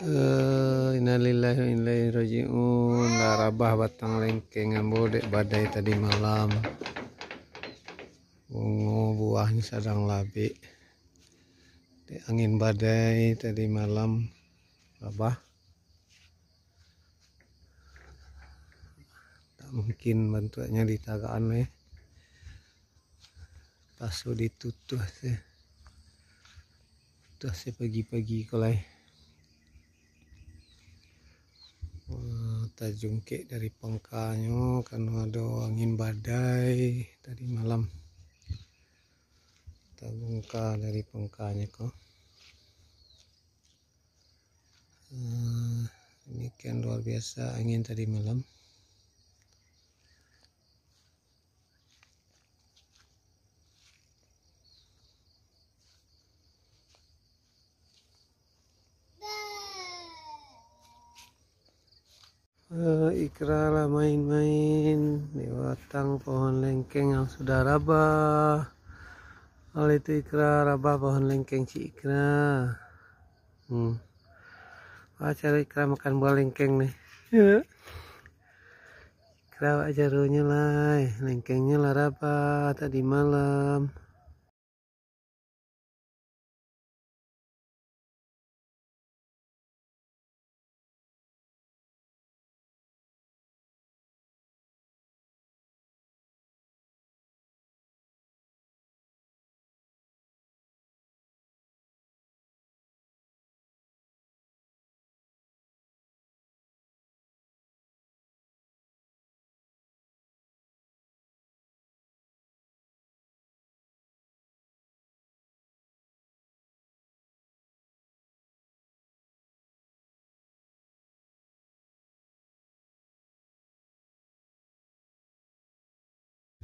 Uh, innalillahi wa inna ilaihi rajiun. Larabah batang lengkeng bodek badai tadi malam. Bungo buahnya sedang labi. Di angin badai tadi malam. Labah Tak mungkin bentuknya di tagaan ya. Eh. Pasu ditutuh sih. Eh. Tuh sih pagi-pagi kolai. kita jungkik dari pengkanya karena ada angin badai tadi malam kita bongkar dari pengkanya kok eh, ini demikian luar biasa angin tadi malam uh, lah main-main di batang pohon lengkeng yang sudah rabah hal itu Ikra rabah pohon lengkeng si Ikra hmm. acara ikrar Ikra makan buah lengkeng nih Ikra iya. ajaronya lah eh. lengkengnya lah rabah tadi malam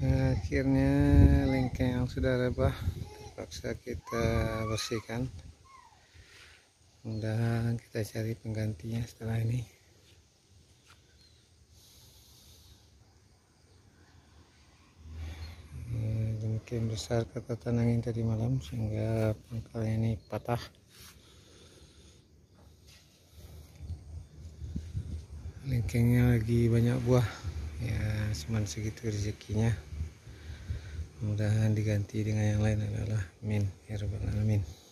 akhirnya lengkeng yang sudah rebah terpaksa kita bersihkan mudah kita cari penggantinya setelah ini hmm, demikian besar kata yang tadi malam sehingga pangkalnya ini patah lengkengnya lagi banyak buah ya cuman segitu rezekinya mudah-mudahan diganti dengan yang lain adalah min ya rabbal alamin